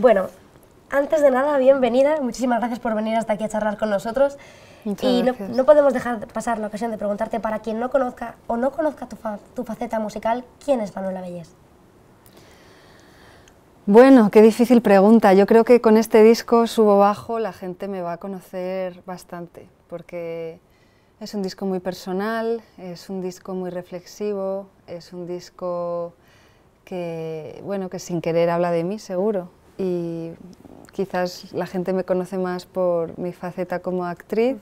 Bueno, antes de nada, bienvenida. Muchísimas gracias por venir hasta aquí a charlar con nosotros. y no, podemos dejar pasar la ocasión de preguntarte, para quien no conozca o no conozca tu, faceta musical, ¿quién es Manuela Bellés? Bueno, qué difícil pregunta. Yo creo que con este disco subo bajo, la gente me va a conocer bastante, porque es un disco muy personal, es un disco muy reflexivo, es un disco que, bueno, que sin querer habla de mí, seguro y quizás la gente me conoce más por mi faceta como actriz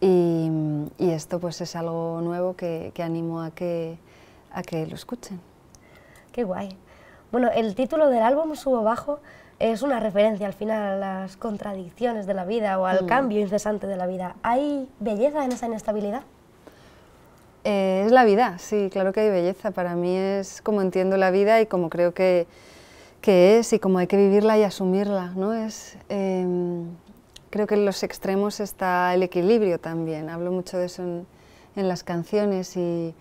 y, esto pues es algo nuevo que, animo a que, a que lo escuchen. Qué guay. Bueno, el título del álbum, Subo Bajo, es una referencia al final a las contradicciones de la vida o al mm. cambio incesante de la vida. ¿Hay belleza en esa inestabilidad? Eh, es la vida, sí, claro que hay belleza. Para mí es como entiendo la vida y como creo que que es y cómo hay que vivirla y asumirla. ¿no? Es, em, creo que en los extremos está el equilibrio también. Hablo mucho de eso en, en las canciones y,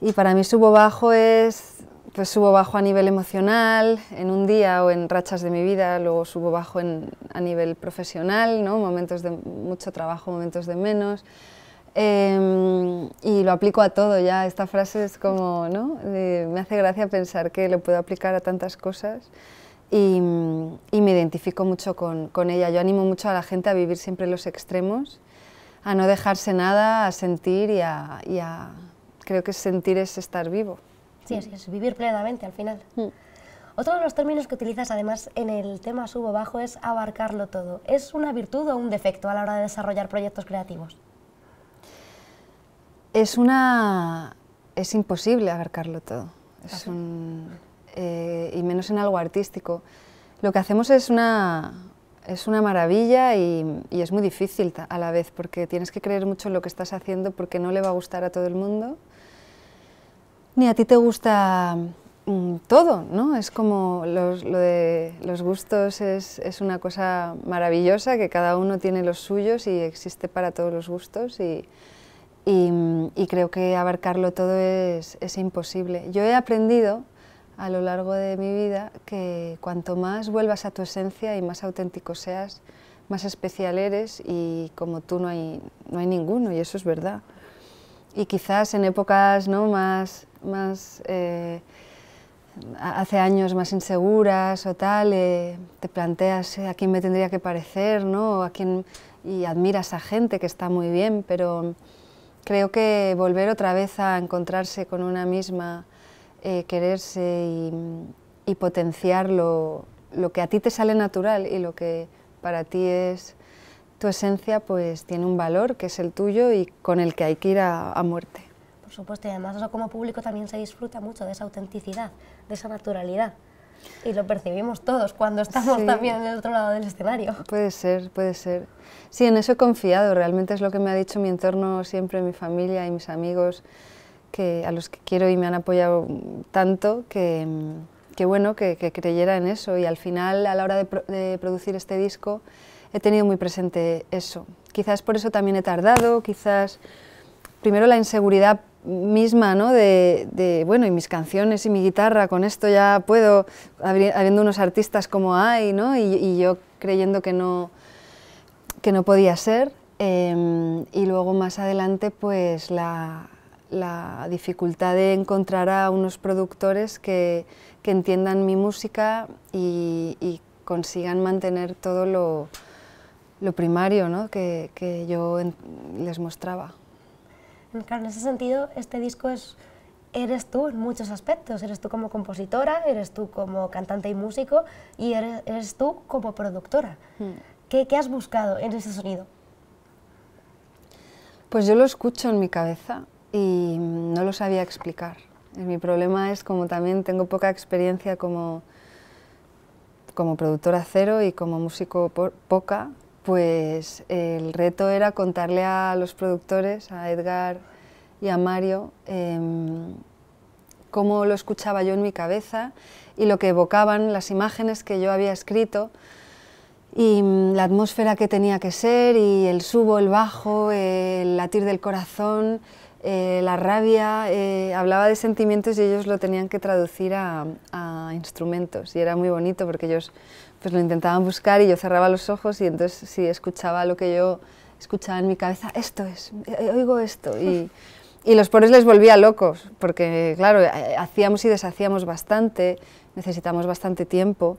y, para mí subo bajo es, pues subo bajo a nivel emocional en un día o en rachas de mi vida, luego subo bajo en, a nivel profesional, ¿no? momentos de mucho trabajo, momentos de menos. Em, y lo aplico a todo ya, esta frase es como, ¿no? me hace gracia pensar que lo puedo aplicar a tantas cosas y, me identifico mucho con, con, ella. Yo animo mucho a la gente a vivir siempre los extremos, a no dejarse nada, a sentir y a... creo que sentir es estar vivo. Sí, es, vivir plenamente al final. Mm. Otro de los términos que utilizas además en el tema subo bajo es abarcarlo todo. ¿Es una virtud o un defecto a la hora de desarrollar proyectos creativos? Es una... Es imposible abarcarlo todo. Eh, y menos en algo artístico. Lo que hacemos es una, es una maravilla y, es muy difícil a la vez, porque tienes que creer mucho en lo que estás haciendo porque no le va a gustar a todo el mundo, ni a ti te gusta mm, todo, ¿no? Es como los, lo de los gustos es, es, una cosa maravillosa, que cada uno tiene los suyos y existe para todos los gustos y y, creo que abarcarlo todo es, es imposible. Yo he aprendido a lo largo de mi vida que cuanto más vuelvas a tu esencia y más auténtico seas, más especial eres y como tú no hay, no hay ninguno y eso es verdad. Y quizás en épocas ¿no? más, más eh, hace años más inseguras o tal, eh, te planteas eh, a quién me tendría que parecer ¿no? a quién, y admiras a gente que está muy bien, pero Creo que volver otra vez a encontrarse con una misma, eh, quererse y, potenciar lo, que a ti te sale natural y lo que para ti es tu esencia, pues tiene un valor que es el tuyo y con el que hay que ir a, muerte. Por supuesto, y además como público también se disfruta mucho de esa autenticidad, de esa naturalidad y lo percibimos todos cuando estamos también del otro lado del escenario. Puede ser, puede ser. Sí, en eso he confiado, realmente es lo que me ha dicho mi entorno siempre, mi familia y mis amigos, que, a los que quiero y me han apoyado tanto, que, que bueno, que, creyera en eso. Y al final, a la hora de producir este disco, he tenido muy presente eso. Quizás por eso también he tardado, quizás primero la inseguridad misma, ¿no? De, bueno, y mis canciones y mi guitarra, con esto ya puedo, habiendo unos artistas como hay, ¿no? Y, yo creyendo que no, que no podía ser. Em, y luego más adelante, pues la, dificultad de encontrar a unos productores que, entiendan mi música y, consigan mantener todo lo, primario ¿no? que, yo les mostraba en ese sentido, este disco es, eres tú en muchos aspectos. Eres tú como compositora, eres tú como cantante y músico y eres, tú como productora. Hmm. ¿Qué, has buscado en ese sonido? Pues yo lo escucho en mi cabeza y no lo sabía explicar. Mi problema es como también tengo poca experiencia como, como productora cero y como músico poca, pues el reto era contarle a los productores, a Edgar y a Mario, em, cómo lo escuchaba yo en mi cabeza y lo que evocaban las imágenes que yo había escrito y mm, la atmósfera que tenía que ser y el subo, el bajo, el latir del corazón, eh, la rabia, eh, hablaba de sentimientos y ellos lo tenían que traducir a, instrumentos y era muy bonito porque ellos pues lo intentaban buscar y yo cerraba los ojos y entonces si escuchaba lo que yo escuchaba en mi cabeza, esto es, eh, eh, oigo esto. Y, y los pobres les volvía locos, porque claro, eh, hacíamos y deshacíamos bastante, necesitamos bastante tiempo,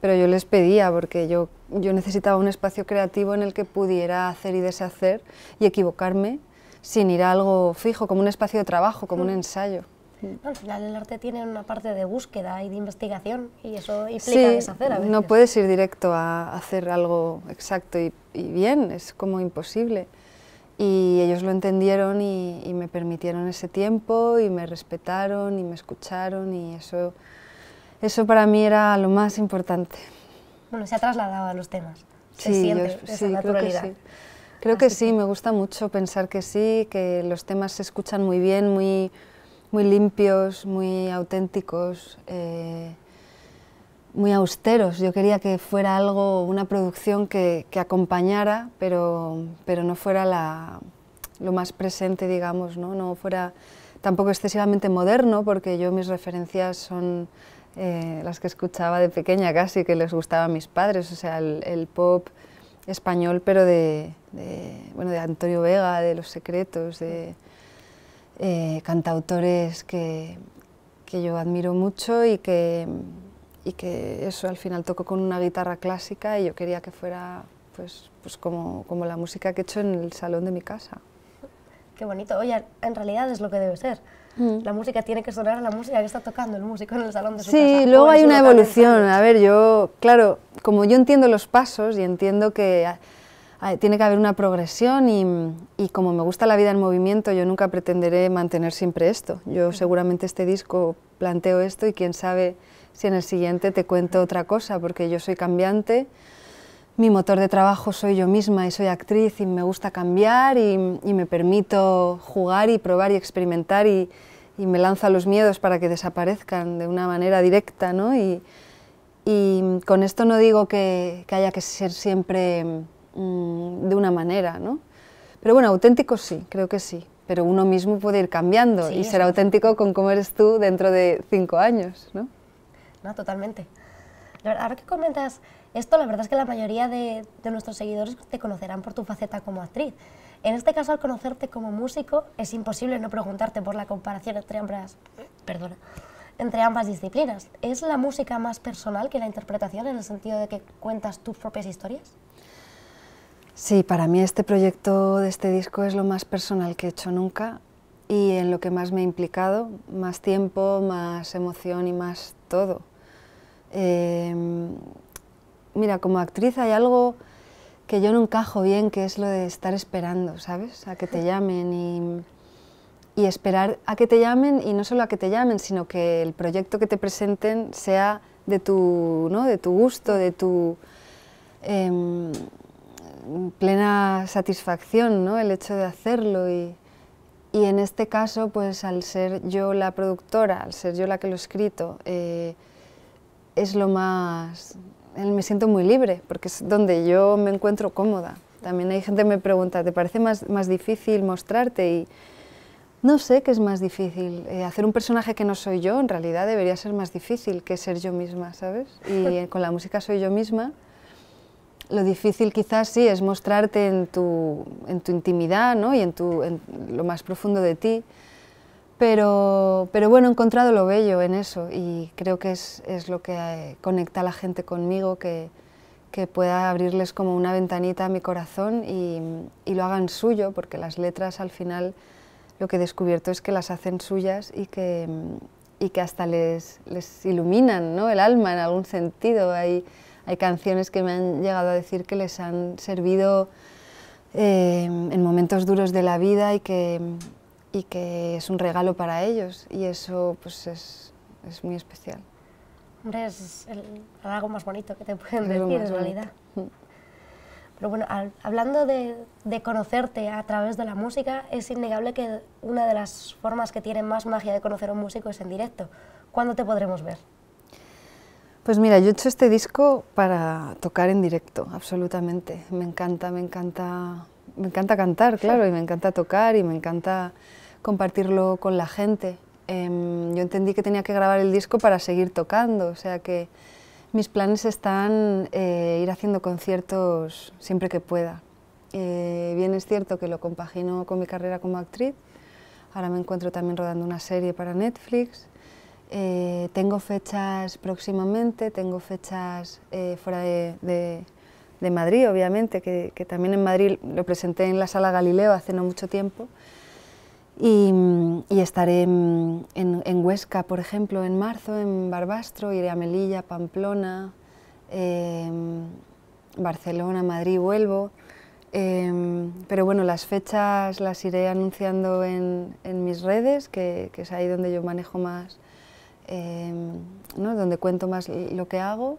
pero yo les pedía, porque yo, yo necesitaba un espacio creativo en el que pudiera hacer y deshacer y equivocarme sin ir a algo fijo, como un espacio de trabajo, como un mm. ensayo al final el arte tiene una parte de búsqueda y de investigación y eso implica deshacer a veces. No puedes ir directo a hacer algo exacto y, bien, es como imposible. Y ellos lo entendieron y, me permitieron ese tiempo y me respetaron y me escucharon y eso, eso para mí era lo más importante. Bueno, se ha trasladado a los temas, se sí, siente yo, sí, Creo que sí, creo que sí. me gusta mucho pensar que sí, que los temas se escuchan muy bien, muy muy limpios, muy auténticos, eh, muy austeros. Yo quería que fuera algo, una producción que, acompañara, pero, pero no fuera la, lo más presente, digamos, ¿no? no fuera tampoco excesivamente moderno, porque yo mis referencias son eh, las que escuchaba de pequeña casi, que les gustaba a mis padres, o sea, el, pop español, pero de, de, bueno, de Antonio Vega, de Los Secretos, de... Eh, cantautores que, yo admiro mucho y que, que eso al final toco con una guitarra clásica y yo quería que fuera pues, pues como, como la música que he hecho en el salón de mi casa. Qué bonito. Oye, en realidad es lo que debe ser. Mm. La música tiene que sonar a la música que está tocando el músico en el salón de su casa. Sí, luego hay una evolución. A ver, yo, claro, como yo entiendo los pasos y entiendo que tiene que haber una progresión y, como me gusta la vida en movimiento, yo nunca pretenderé mantener siempre esto. Yo seguramente este disco planteo esto y quién sabe si en el siguiente te cuento otra cosa, porque yo soy cambiante, mi motor de trabajo soy yo misma y soy actriz y me gusta cambiar y, me permito jugar y probar y experimentar y, me lanzo los miedos para que desaparezcan de una manera directa, Y, con esto no digo que haya que ser siempre Mm, de una manera, ¿no? Pero bueno, auténtico sí, creo que sí. Pero uno mismo puede ir cambiando y ser auténtico con cómo eres tú dentro de cinco años, ¿no? No, totalmente. Ahora que comentas esto, la verdad es que la mayoría de, de nuestros seguidores te conocerán por tu faceta como actriz. En este caso, al conocerte como músico, es imposible no preguntarte por la comparación entre ambas, eh, perdona, entre ambas disciplinas. ¿Es la música más personal que la interpretación en el sentido de que cuentas tus propias historias? Sí, para mí este proyecto de este disco es lo más personal que he hecho nunca y en lo que más me he implicado, más tiempo, más emoción y más todo. Em, mira, como actriz hay algo que yo no encajo bien, que es lo de estar esperando, ¿sabes? A que te llamen y esperar a que te llamen y no solo a que te llamen, sino que el proyecto que te presenten sea de tu, ¿no? de tu gusto, de tu... Em, plena satisfacción ¿no? el hecho de hacerlo y, y, en este caso pues al ser yo la productora, al ser yo la que lo he escrito, eh, es lo más... Eh, me siento muy libre porque es donde yo me encuentro cómoda. También hay gente que me pregunta, ¿te parece más, difícil mostrarte? Y no sé qué es más difícil. Eh, hacer un personaje que no soy yo en realidad debería ser más difícil que ser yo misma, ¿sabes? Y con la música soy yo misma lo difícil quizás sí es mostrarte en tu, en tu intimidad ¿no? y en, tu, en lo más profundo de ti, pero, pero bueno, he encontrado lo bello en eso y creo que es, es lo que eh, conecta a la gente conmigo, que, que pueda abrirles como una ventanita a mi corazón y, y, lo hagan suyo, porque las letras al final lo que he descubierto es que las hacen suyas y que, y que hasta les, les iluminan ¿no? el alma en algún sentido. Hay, hay canciones que me han llegado a decir que les han servido em, en momentos duros de la vida y que, y que es un regalo para ellos. Y eso pues es, muy especial. Hombre, es algo más bonito que te pueden decir en realidad. Pero bueno, hablando de, de, conocerte a través de la música, es innegable que una de las formas que tiene más magia de conocer a un músico es en directo. ¿Cuándo te podremos ver? Pues mira, yo he hecho este disco para tocar en directo, absolutamente. Me encanta, me encanta, me encanta cantar, claro, y me encanta tocar y me encanta compartirlo con la gente. Em, yo entendí que tenía que grabar el disco para seguir tocando, o sea que mis planes están eh, ir haciendo conciertos siempre que pueda. Eh, bien es cierto que lo compagino con mi carrera como actriz, ahora me encuentro también rodando una serie para Netflix eh, tengo fechas próximamente, tengo fechas eh, fuera de, Madrid, obviamente, que, también en Madrid lo presenté en la Sala Galileo hace no mucho tiempo. Y, estaré en, Huesca, por ejemplo, en marzo, en Barbastro, iré a Melilla, Pamplona, em, Barcelona, Madrid, vuelvo. Em, pero bueno, las fechas las iré anunciando en, mis redes, que es ahí donde yo manejo más Em, donde cuento más lo que hago.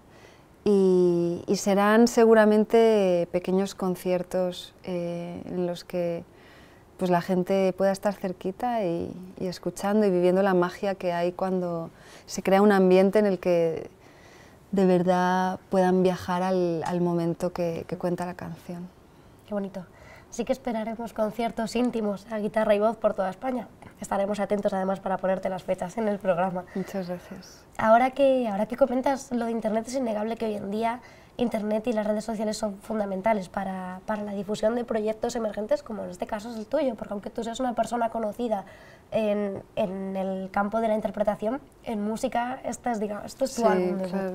Y, serán seguramente pequeños conciertos eh, en los que pues, la gente pueda estar cerquita y, escuchando y viviendo la magia que hay cuando se crea un ambiente en el que de verdad puedan viajar al, momento que, que cuenta la canción. Qué bonito. Así que esperaremos conciertos íntimos a guitarra y voz por toda España. Estaremos atentos además para ponerte las fechas en el programa. Muchas gracias. Ahora que, ahora que comentas lo de Internet, es innegable que hoy en día Internet y las redes sociales son fundamentales para, para, la difusión de proyectos emergentes, como en este caso es el tuyo, porque aunque tú seas una persona conocida en, en el campo de la interpretación, en música, esto es, digamos, esto es tu sí, claro.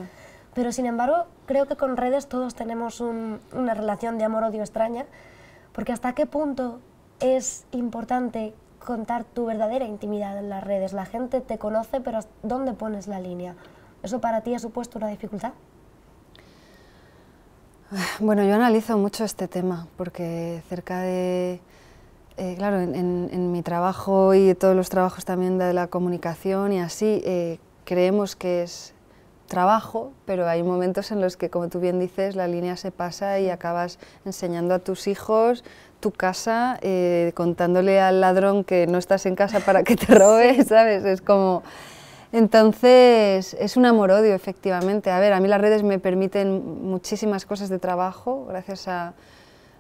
Pero sin embargo, creo que con redes todos tenemos una relación de amor-odio extraña, porque hasta qué punto es importante contar tu verdadera intimidad en las redes. La gente te conoce, pero ¿dónde pones la línea? ¿Eso para ti ha supuesto una dificultad? Bueno, yo analizo mucho este tema porque cerca de, eh, claro, en, mi trabajo y todos los trabajos también de la comunicación y así, eh, creemos que es trabajo, pero hay momentos en los que, como tú bien dices, la línea se pasa y acabas enseñando a tus hijos tu casa eh, contándole al ladrón que no estás en casa para que te robe, ¿sabes? Es como... Entonces, es un amor-odio, efectivamente. A ver, a mí las redes me permiten muchísimas cosas de trabajo, gracias a,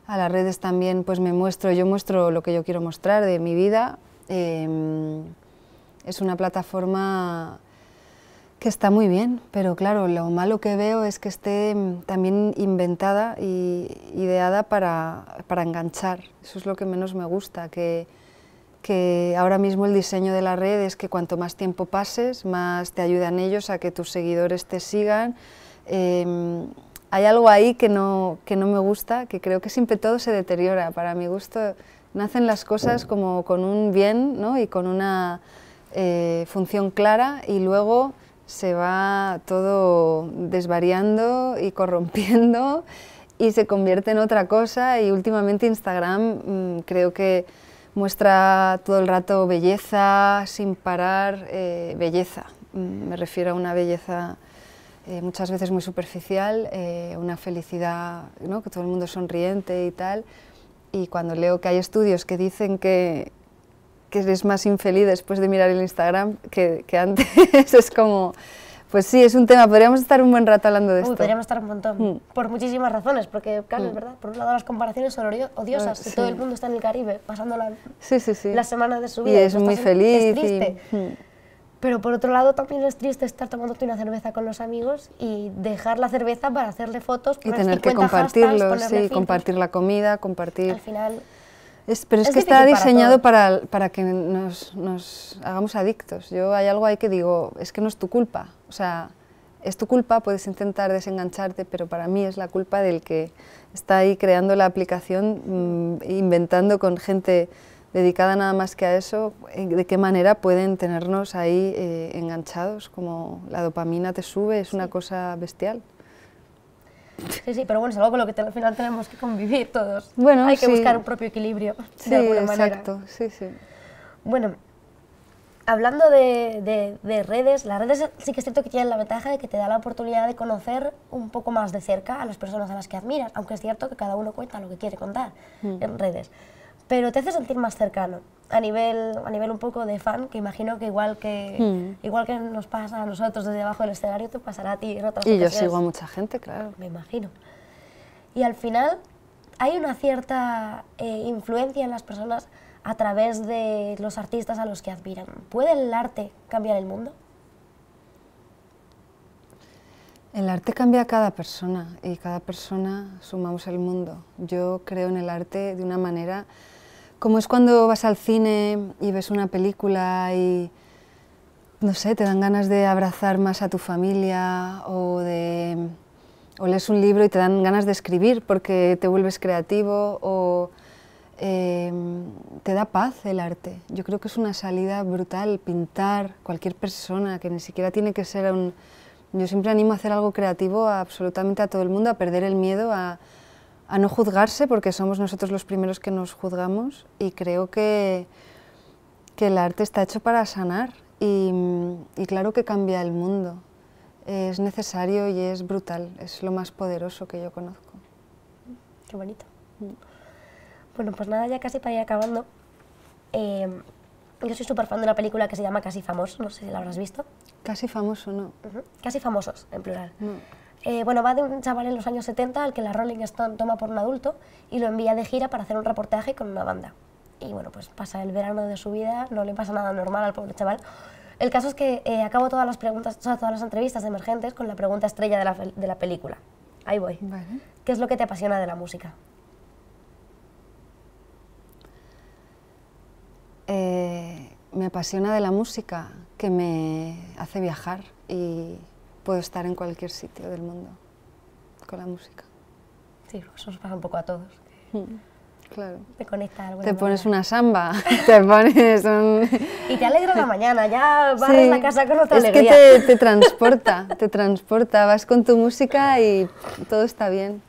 las redes también pues me muestro, yo muestro lo que yo quiero mostrar de mi vida. Em, es una plataforma que está muy bien, pero claro, lo malo que veo es que esté mm, también inventada y ideada para, enganchar. Eso es lo que menos me gusta, que, ahora mismo el diseño de la red es que cuanto más tiempo pases, más te ayudan ellos a que tus seguidores te sigan. Em, hay algo ahí que no, que no me gusta, que creo que siempre todo se deteriora. Para mi gusto, nacen las cosas como con un bien ¿no? y con una eh, función clara y luego se va todo desvariando y corrompiendo y se convierte en otra cosa y últimamente Instagram mm, creo que muestra todo el rato belleza sin parar, eh, belleza. Mm, me refiero a una belleza eh, muchas veces muy superficial, eh, una felicidad, que todo el mundo sonriente y tal. Y cuando leo que hay estudios que dicen que que eres más infeliz después de mirar el Instagram que, que antes. es como, pues sí, es un tema. Podríamos estar un buen rato hablando de Uy, esto. Podríamos estar un montón. Mm. Por muchísimas razones, porque, claro, es mm. verdad. Por un lado, las comparaciones son odiosas. Ah, todo el mundo está en el Caribe, pasando la, sí, semana de su vida. Y es muy feliz. triste. Mm. Pero por otro lado también es triste estar tomando una cerveza con los amigos y dejar la cerveza para hacerle fotos. Y tener que compartirlo, sí, compartir la comida, compartir... Es, pero es, que está diseñado para, que nos, nos, hagamos adictos. Yo hay algo ahí que digo, es que no es tu culpa. O sea, es tu culpa, puedes intentar desengancharte, pero para mí es la culpa del que está ahí creando la aplicación, mm, inventando con gente dedicada nada más que a eso, eh, de qué manera pueden tenernos ahí eh, enganchados, como la dopamina te sube, es una cosa bestial. Sí, sí, pero bueno, es algo con lo que al final tenemos que convivir todos. Hay que buscar un propio equilibrio, de alguna manera. exacto, sí, sí. Bueno, hablando de, de, redes, las redes sí que es cierto que tienen la ventaja de que te da la oportunidad de conocer un poco más de cerca a las personas a las que admiras, aunque es cierto que cada uno cuenta lo que quiere contar mm. en redes pero te hace sentir más cercano a nivel, a nivel un poco de fan, que imagino que igual que, hmm. igual que nos pasa a nosotros desde abajo del escenario, te pasará a ti en otras Y yo sigo a mucha gente, claro. Me imagino. Y al final hay una cierta eh, influencia en las personas a través de los artistas a los que admiran. ¿Puede el arte cambiar el mundo? El arte cambia a cada persona y cada persona sumamos el mundo. Yo creo en el arte de una manera como es cuando vas al cine y ves una película y, no sé, te dan ganas de abrazar más a tu familia o de... O lees un libro y te dan ganas de escribir porque te vuelves creativo o em, te da paz el arte. Yo creo que es una salida brutal pintar cualquier persona que ni siquiera tiene que ser un... Yo siempre animo a hacer algo creativo a, absolutamente a todo el mundo, a perder el miedo, a, a no juzgarse porque somos nosotros los primeros que nos juzgamos y creo que, que el arte está hecho para sanar y, claro que cambia el mundo. Es necesario y es brutal, es lo más poderoso que yo conozco. Qué bonito. Bueno, pues nada, ya casi para ir acabando. Em, yo soy súper fan de una película que se llama Casi Famoso, no sé si la habrás visto. Casi Famoso, no. Casi Famosos, en plural. Eh, bueno, va de un chaval en los años 70 al que la Rolling Stone toma por un adulto y lo envía de gira para hacer un reportaje con una banda. Y bueno, pues pasa el verano de su vida, no le pasa nada normal al pobre chaval. El caso es que eh, acabo todas las preguntas, todas las entrevistas emergentes con la pregunta estrella de la, película. Ahí voy. ¿Qué es lo que te apasiona de la música? Eh, me apasiona de la música, que me hace viajar y puedo estar en cualquier sitio del mundo con la música. Sí, eso nos pasa un poco a todos. Hmm, claro. Te algo. Te pones una samba, te pones un... Y te alegra la mañana, ya vas a la casa con otra alegría. Es que te, transporta, te transporta, vas con tu música y todo está bien.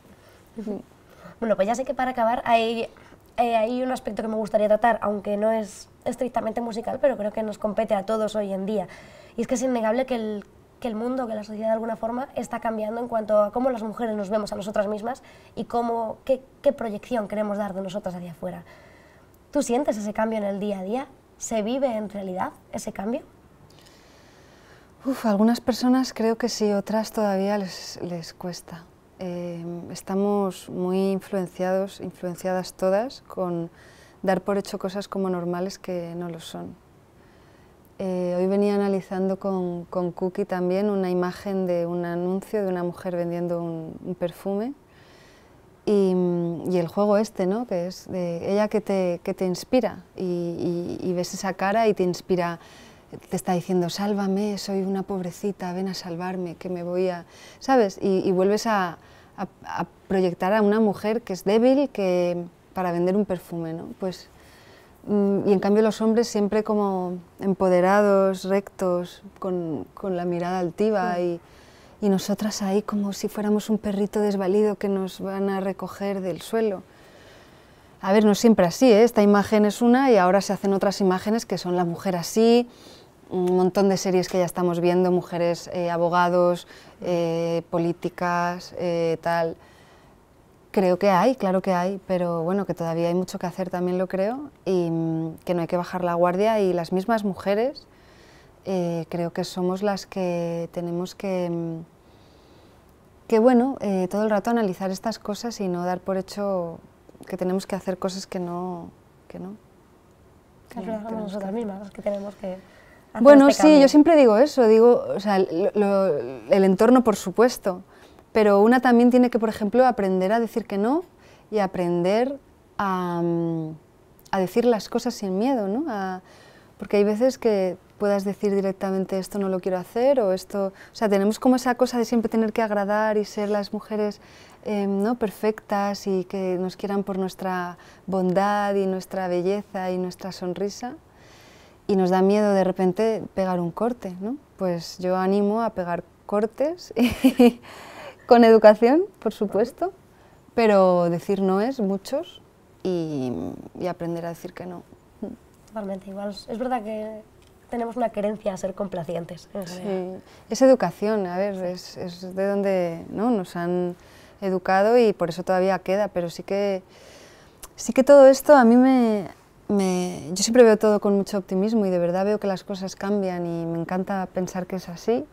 Bueno, pues ya sé que para acabar hay, eh, hay un aspecto que me gustaría tratar, aunque no es estrictamente musical, pero creo que nos compete a todos hoy en día. Y es que es innegable que el que el mundo, que la sociedad de alguna forma está cambiando en cuanto a cómo las mujeres nos vemos a nosotras mismas y cómo, qué, proyección queremos dar de nosotras hacia afuera. ¿Tú sientes ese cambio en el día a día? ¿Se vive en realidad ese cambio? Uf, algunas personas creo que sí, otras todavía les, cuesta. Eh, estamos muy influenciados, influenciadas todas con dar por hecho cosas como normales que no lo son. Eh, hoy venía analizando con, Cookie también una imagen de un anuncio de una mujer vendiendo un, perfume y, el juego este, ¿no? que es de ella que te, que te inspira y, ves esa cara y te inspira, te está diciendo, sálvame, soy una pobrecita, ven a salvarme, que me voy a... ¿Sabes? Y, vuelves a, proyectar a una mujer que es débil que para vender un perfume. ¿no? Pues, Mm, y en cambio los hombres siempre como empoderados, rectos, con, la mirada altiva y, nosotras ahí como si fuéramos un perrito desvalido que nos van a recoger del suelo. A ver, no siempre así, ¿eh? esta imagen es una y ahora se hacen otras imágenes que son la mujer así, un montón de series que ya estamos viendo, mujeres eh, abogados, eh, políticas, tal. Creo que hay, claro que hay, pero bueno, que todavía hay mucho que hacer, también lo creo, y mm, que no hay que bajar la guardia y las mismas mujeres eh, creo que somos las que tenemos que, mm, que bueno, eh, todo el rato analizar estas cosas y no dar por hecho que tenemos que hacer cosas que no, que no. Que mismas, que tenemos que... Bueno, este sí, yo siempre digo eso, digo, o sea, el entorno por supuesto, pero una también tiene que, por ejemplo, aprender a decir que no y aprender a, mm, a decir las cosas sin miedo, ¿no? porque hay veces que puedas decir directamente esto no lo quiero hacer o esto... O sea, tenemos como esa cosa de siempre tener que agradar y ser las mujeres em, ¿no? perfectas y que nos quieran por nuestra bondad y nuestra belleza y nuestra sonrisa y nos da miedo de repente pegar un corte, ¿no? Pues yo animo a pegar cortes y, con educación, por supuesto, pero decir no es muchos y, aprender a decir que no. Totalmente, igual es verdad que tenemos una querencia a ser complacientes. Sí. Es educación, a ver, es, de donde ¿no? nos han educado y por eso todavía queda, pero sí que, sí que todo esto a mí me, Yo siempre veo todo con mucho optimismo y de verdad veo que las cosas cambian y me encanta pensar que es así.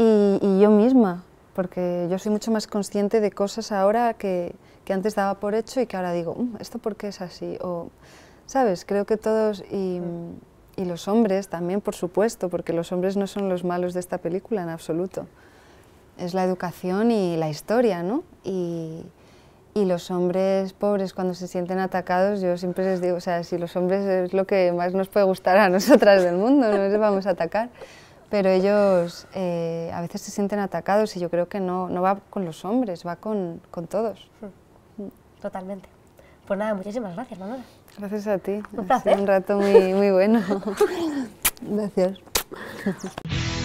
Y, y yo misma, porque yo soy mucho más consciente de cosas ahora que, antes daba por hecho y que ahora digo, mm, ¿esto por qué es así? O, ¿sabes? Creo que todos, y, los hombres también, por supuesto, porque los hombres no son los malos de esta película en absoluto. Es la educación y la historia, ¿no? Y, y los hombres pobres cuando se sienten atacados, yo siempre les digo, o sea, si los hombres es lo que más nos puede gustar a nosotras del mundo, no les vamos a atacar pero ellos eh, a veces se sienten atacados y yo creo que no, va con los hombres, va con, todos. Hmm. Totalmente. Pues nada, muchísimas gracias, Manuela. Gracias a ti. Un, un rato muy, muy bueno. gracias.